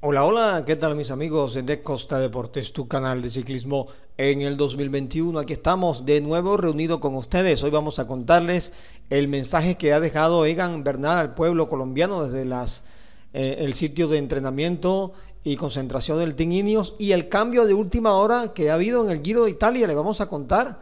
Hola, hola, ¿qué tal mis amigos de Costa Deportes, tu canal de ciclismo en el 2021? Aquí estamos de nuevo reunidos con ustedes. Hoy vamos a contarles el mensaje que ha dejado Egan Bernal al pueblo colombiano desde las, eh, el sitio de entrenamiento y concentración del Team Ineos y el cambio de última hora que ha habido en el Giro de Italia. Le vamos a contar.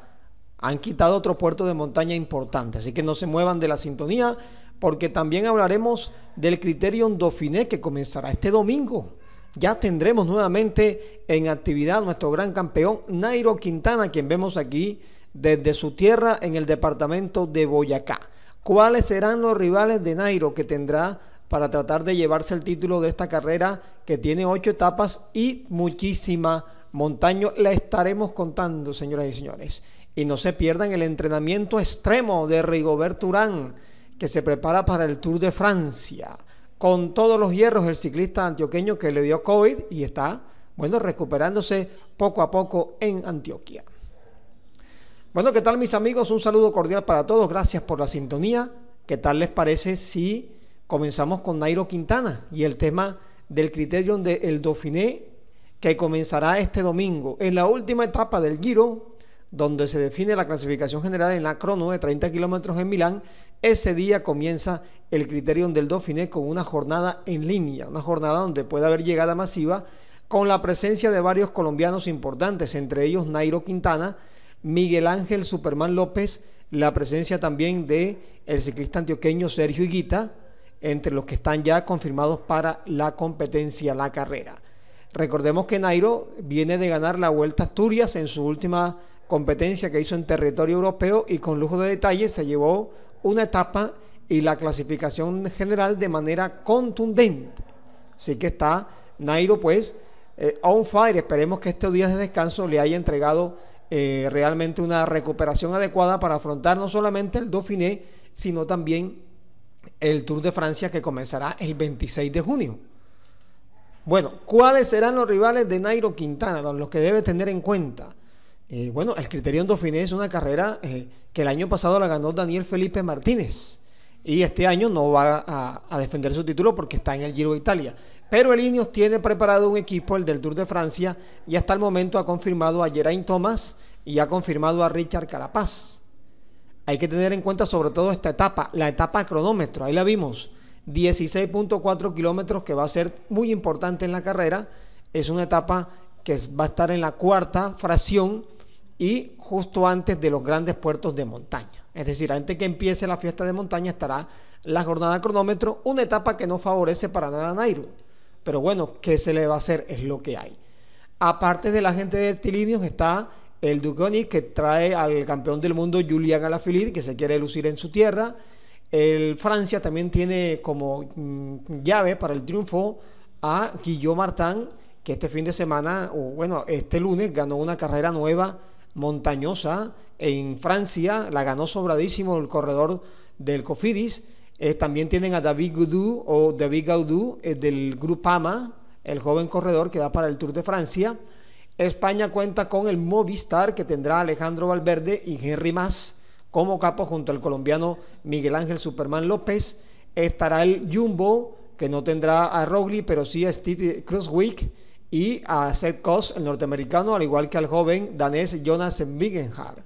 Han quitado otro puerto de montaña importante, así que no se muevan de la sintonía porque también hablaremos del criterio Dauphiné que comenzará este domingo. Ya tendremos nuevamente en actividad nuestro gran campeón Nairo Quintana, quien vemos aquí desde su tierra en el departamento de Boyacá. ¿Cuáles serán los rivales de Nairo que tendrá para tratar de llevarse el título de esta carrera que tiene ocho etapas y muchísima montaña? La estaremos contando, señoras y señores. Y no se pierdan el entrenamiento extremo de Rigoberto Urán que se prepara para el Tour de Francia. Con todos los hierros el ciclista antioqueño que le dio COVID y está, bueno, recuperándose poco a poco en Antioquia. Bueno, ¿qué tal mis amigos? Un saludo cordial para todos. Gracias por la sintonía. ¿Qué tal les parece si comenzamos con Nairo Quintana y el tema del criterio del el Dauphiné que comenzará este domingo en la última etapa del Giro, donde se define la clasificación general en la crono de 30 kilómetros en Milán ese día comienza el Criterion del Dauphiné con una jornada en línea, una jornada donde puede haber llegada masiva con la presencia de varios colombianos importantes, entre ellos Nairo Quintana, Miguel Ángel Superman López, la presencia también de el ciclista antioqueño Sergio Higuita, entre los que están ya confirmados para la competencia, la carrera. Recordemos que Nairo viene de ganar la Vuelta Asturias en su última competencia que hizo en territorio europeo y con lujo de detalles se llevó una etapa y la clasificación general de manera contundente. Así que está Nairo pues eh, on fire. Esperemos que estos días de descanso le haya entregado eh, realmente una recuperación adecuada para afrontar no solamente el Dauphiné, sino también el Tour de Francia que comenzará el 26 de junio. Bueno, ¿cuáles serán los rivales de Nairo Quintana? Los que debe tener en cuenta. Eh, bueno, el Criterion Dauphiné es una carrera eh, que el año pasado la ganó Daniel Felipe Martínez y este año no va a, defender su título porque está en el Giro de Italia. Pero el Ineos tiene preparado un equipo, el del Tour de Francia, y hasta el momento ha confirmado a Geraint Thomas y ha confirmado a Richard Carapaz. Hay que tener en cuenta sobre todo esta etapa, la etapa cronómetro, ahí la vimos, 16.4 kilómetros que va a ser muy importante en la carrera, es una etapa que va a estar en la cuarta fracción y justo antes de los grandes puertos de montaña. Es decir, antes que empiece la fiesta de montaña estará la jornada cronómetro, una etapa que no favorece para nada a Nairo. Pero bueno, ¿qué se le va a hacer? Es lo que hay. Aparte de la gente de Tilinios está el Duconi que trae al campeón del mundo Julian Alaphilippe que se quiere lucir en su tierra. El Francia también tiene como mm, llave para el triunfo a Guillaume Martin que este fin de semana, o bueno, este lunes ganó una carrera nueva montañosa en Francia, la ganó sobradísimo el corredor del Cofidis. Eh, también tienen a David Goudou o David Gaudou eh, del Grupama, el joven corredor que da para el Tour de Francia. España cuenta con el Movistar que tendrá Alejandro Valverde y Henry Mas como capo junto al colombiano Miguel Ángel Superman López. Estará el Jumbo que no tendrá a Rogli pero sí a Steve Crosswick y a Seth Koss, el norteamericano, al igual que al joven danés Jonas Wiggenhardt.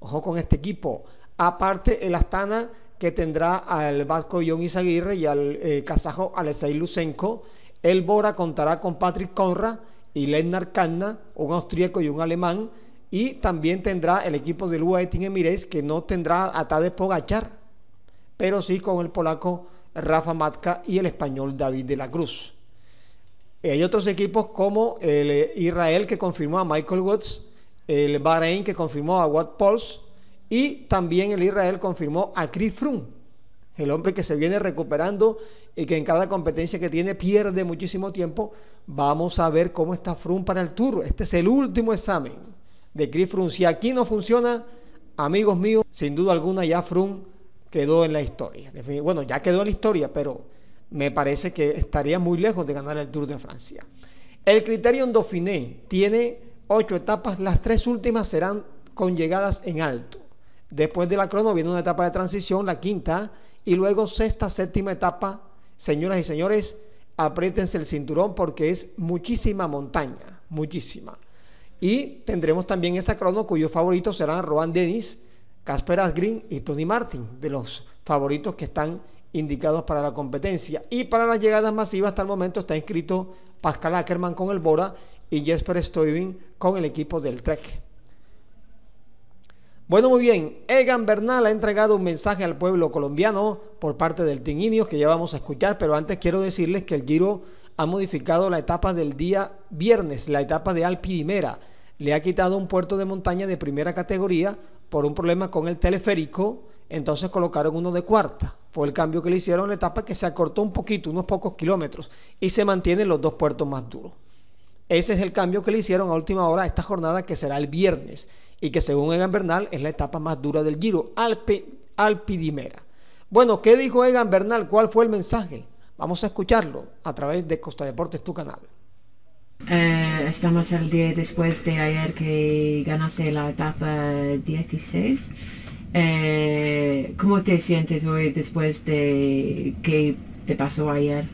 Ojo con este equipo. Aparte, el Astana, que tendrá al vasco John Izaguirre y al eh, kazajo Alexei Lusenko. El Bora contará con Patrick Conra y Lennart Kanna, un austríaco y un alemán. Y también tendrá el equipo del UAE Team Emirates, que no tendrá a Tadej Pogachar, pero sí con el polaco Rafa Matka y el español David de la Cruz. Eh, hay otros equipos como el eh, Israel que confirmó a Michael Woods, el Bahrein que confirmó a Watt Pauls y también el Israel confirmó a Chris Froome, el hombre que se viene recuperando y que en cada competencia que tiene pierde muchísimo tiempo. Vamos a ver cómo está Froome para el Tour. Este es el último examen de Chris Froome. Si aquí no funciona, amigos míos, sin duda alguna ya Froome quedó en la historia. Bueno, ya quedó en la historia, pero me parece que estaría muy lejos de ganar el Tour de Francia. El criterio en Dauphiné tiene ocho etapas, las tres últimas serán con llegadas en alto. Después de la crono viene una etapa de transición, la quinta, y luego sexta, séptima etapa. Señoras y señores, apriétense el cinturón porque es muchísima montaña, muchísima. Y tendremos también esa crono cuyos favoritos serán Rohan Dennis, Casper Asgreen y Tony Martin, de los favoritos que están indicados para la competencia. Y para las llegadas masivas hasta el momento está inscrito Pascal Ackerman con el Bora y Jesper Stuyven con el equipo del Trek. Bueno, muy bien. Egan Bernal ha entregado un mensaje al pueblo colombiano por parte del Team Ineos que ya vamos a escuchar, pero antes quiero decirles que el Giro ha modificado la etapa del día viernes, la etapa de Alpidimera. Le ha quitado un puerto de montaña de primera categoría por un problema con el teleférico entonces colocaron uno de cuarta. Fue el cambio que le hicieron en la etapa que se acortó un poquito, unos pocos kilómetros, y se mantienen los dos puertos más duros. Ese es el cambio que le hicieron a última hora a esta jornada que será el viernes y que según Egan Bernal es la etapa más dura del Giro, Alpe, Alpidimera. Bueno, ¿qué dijo Egan Bernal? ¿Cuál fue el mensaje? Vamos a escucharlo a través de Costa Deportes, tu canal. Eh, estamos el día después de ayer que ganaste la etapa 16 eh, ¿Cómo te sientes hoy después de que te pasó ayer?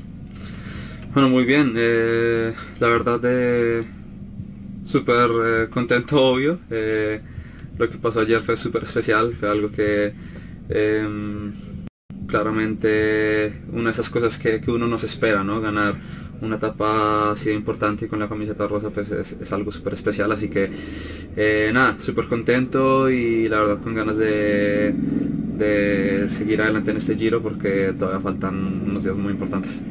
Bueno, muy bien. Eh, la verdad, eh, súper contento, obvio. lo que pasó ayer fue súper especial. Fue algo que em, claramente una de esas cosas que, que uno no se espera, ¿no? Ganar una etapa así de importante con la camiseta rosa pues es, algo súper especial así que eh, nada súper contento y la verdad con ganas de, de seguir adelante en este giro porque todavía faltan unos días muy importantes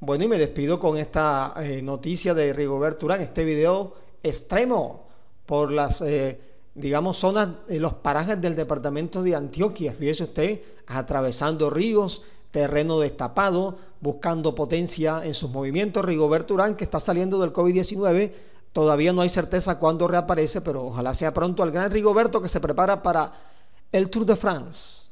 bueno y me despido con esta eh, noticia de Rigobert Urán este video extremo por las eh, digamos, zonas, los parajes del departamento de Antioquia. Fíjese usted, atravesando ríos, terreno destapado, buscando potencia en sus movimientos. Rigoberto Urán, que está saliendo del COVID-19, todavía no hay certeza cuándo reaparece, pero ojalá sea pronto el gran Rigoberto que se prepara para el Tour de France.